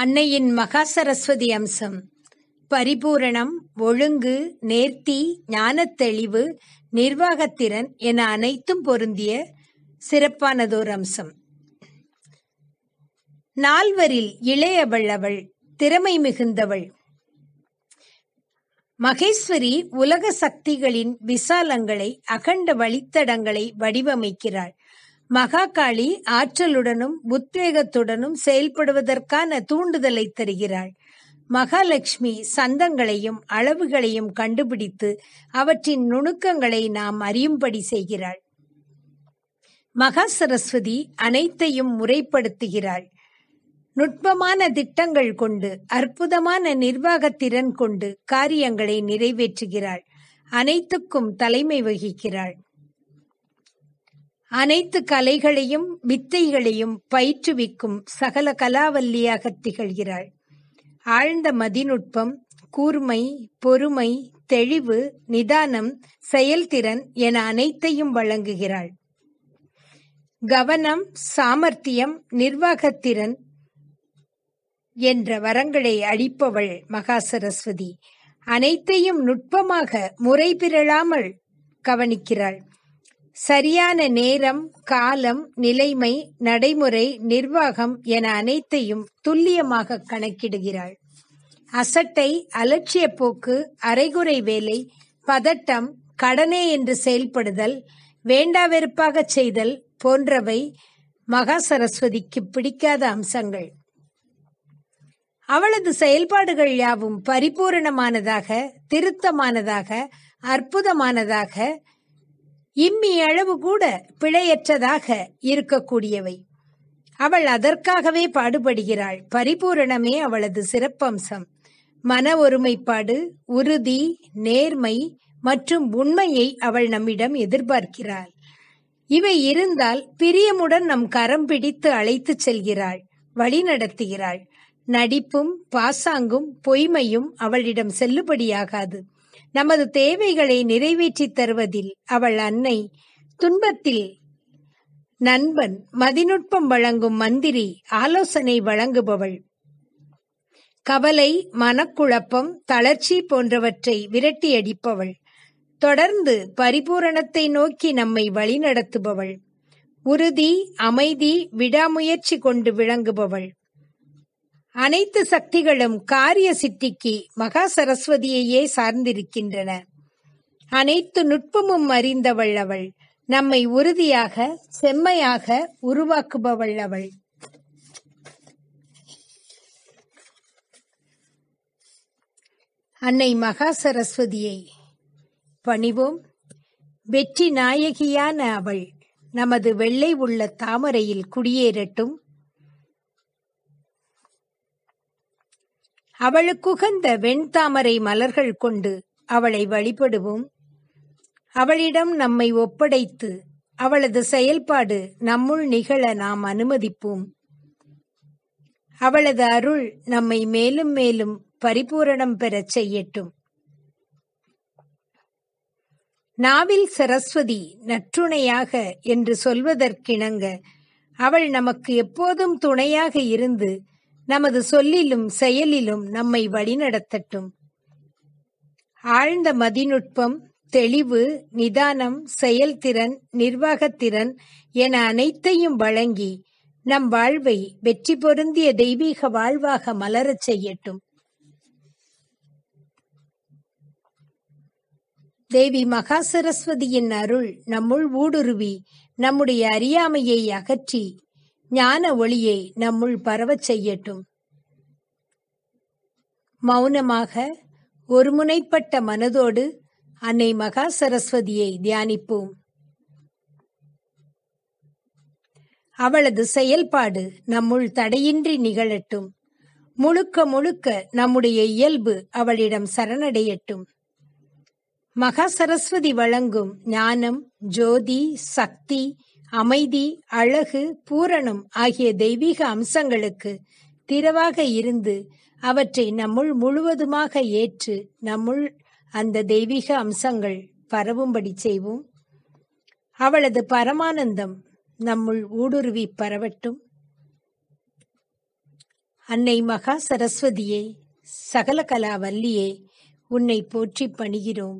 அன்னையின் மகா சரஸ்வதி அம்சம் பரிபூரணம் ஒழுங்கு நேர்த்தி ஞானத்தெளிவு நிர்வாகத்திறன் என அனைத்தும் பொருந்திய சிறப்பானதோர் அம்சம் நால்வரில் இளையவள் அவள் திறமை மிகுந்தவள் மகேஸ்வரி உலக சக்திகளின் விசாலங்களை அகண்ட வழித்தடங்களை வடிவமைக்கிறாள் மகாகாளி ஆற்றலுடனும் உத்வேகத்துடனும் செயல்படுவதற்கான தூண்டுதலை தருகிறாள் மகாலட்சுமி சந்தங்களையும் அளவுகளையும் கண்டுபிடித்து அவற்றின் நுணுக்கங்களை நாம் அறியும்படி செய்கிறாள் மகா சரஸ்வதி அனைத்தையும் முறைப்படுத்துகிறாள் நுட்பமான திட்டங்கள் கொண்டு அற்புதமான நிர்வாகத்திறன் கொண்டு காரியங்களை நிறைவேற்றுகிறாள் அனைத்துக்கும் தலைமை வகிக்கிறாள் அனைத்து கலைகளையும் வித்தைகளையும் பயிற்றுவிக்கும் சகல கலாவல்லியாக திகழ்கிறாள் ஆழ்ந்த மதிநுட்பம் கூர்மை பொறுமை தெளிவு நிதானம் செயல்திறன் என அனைத்தையும் வழங்குகிறாள் கவனம் சாமர்த்தியம் நிர்வாகத்திறன் என்ற வரங்களை அளிப்பவள் மகா சரஸ்வதி அனைத்தையும் நுட்பமாக முறைபிறழாமல் கவனிக்கிறாள் சரியான நேரம் காலம் நிலைமை நடைமுறை நிர்வாகம் என அனைத்தையும் துல்லியமாக கணக்கிடுகிறாள் அசட்டை அலட்சிய போக்கு அரைகுறை வேலை பதட்டம் கடனே என்று செயல்படுதல் வேண்டா வெறுப்பாக செய்தல் போன்றவை மகா சரஸ்வதிக்கு பிடிக்காத அம்சங்கள் அவளது செயல்பாடுகள் யாவும் பரிபூரணமானதாக திருத்தமானதாக அற்புதமானதாக இம்மி அளவு கூட பிழையற்றதாக இருக்கக்கூடியவை அவள் அதற்காகவே பாடுபடுகிறாள் பரிபூரணமே அவளது சிறப்பம்சம் மன ஒருமைப்பாடு உறுதி நேர்மை மற்றும் உண்மையை அவள் நம்மிடம் எதிர்பார்க்கிறாள் இவை இருந்தால் பிரியமுடன் நம் கரம் பிடித்து அழைத்துச் செல்கிறாள் வழிநடத்துகிறாள் நடிப்பும் பாசாங்கும் பொய்மையும் அவளிடம் செல்லுபடியாகாது நமது தேவைகளை நிறைவேற்றித் தருவதில் அவள் அன்னை துன்பத்தில் நண்பன் மதிநுட்பம் வழங்கும் மந்திரி ஆலோசனை வழங்குபவள் கவலை மனக்குழப்பம் தளர்ச்சி போன்றவற்றை விரட்டி அடிப்பவள் தொடர்ந்து பரிபூரணத்தை நோக்கி நம்மை வழிநடத்துபவள் உறுதி அமைதி விடாமுயற்சி கொண்டு விளங்குபவள் அனைத்து சக்திகளும் காரிய சித்திக்கு மகா சரஸ்வதியையே சார்ந்திருக்கின்றன அனைத்து நுட்பமும் அறிந்தவள் அவள் நம்மை உறுதியாக செம்மையாக உருவாக்குபவள் அவள் அன்னை மகா சரஸ்வதியை பணிவோம் வெற்றி நாயகியான அவள் நமது வெள்ளை உள்ள தாமரையில் குடியேறட்டும் அவளுக்குகந்த வெண்தாமரை மலர்கள் கொண்டு அவளை வழிபடுவோம் அவளிடம் நம்மை ஒப்படைத்து அவளது செயல்பாடு நம்முள் நிகழ நாம் அனுமதிப்போம் அவளது அருள் நம்மை மேலும் மேலும் பரிபூரணம் பெறச் செய்யட்டும் நாவில் சரஸ்வதி நற்றுணையாக என்று சொல்வதற்கிணங்க அவள் நமக்கு எப்போதும் துணையாக இருந்து நமது சொல்லிலும் செயலிலும் நம்மை வழிநடத்தட்டும் ஆழ்ந்த மதிநுட்பம் தெளிவு நிதானம் செயல்திறன் நிர்வாகத்திறன் என அனைத்தையும் வழங்கி நம் வாழ்வை வெற்றி பொருந்திய தெய்வீக வாழ்வாக மலரச் செய்யட்டும் தேவி மகா சரஸ்வதியின் அருள் நம்முள் ஊடுருவி நம்முடைய அறியாமையை அகற்றி ஞான ஒளியை நம்முள் பரவச் செய்யட்டும் மௌனமாக ஒருமுனைப்பட்ட மனதோடு அன்னை மகா சரஸ்வதியை தியானிப்போம் அவளது செயல்பாடு நம்முள் தடையின்றி நிகழட்டும் முழுக்க முழுக்க நம்முடைய இயல்பு அவளிடம் சரணடையட்டும் மகா சரஸ்வதி வழங்கும் ஞானம் ஜோதி சக்தி அமைதி அழகு பூரணம் ஆகிய தெய்வீக அம்சங்களுக்கு திரவாக இருந்து அவற்றை நம்முள் முழுவதுமாக ஏற்று நம்முள் அந்த தெய்வீக அம்சங்கள் பரவும்படி செய்வோம் அவளது பரமானந்தம் நம்முள் ஊடுருவி பரவட்டும் அன்னை மகா சரஸ்வதியே சகல கலா வல்லியே உன்னை போற்றி பணிகிறோம்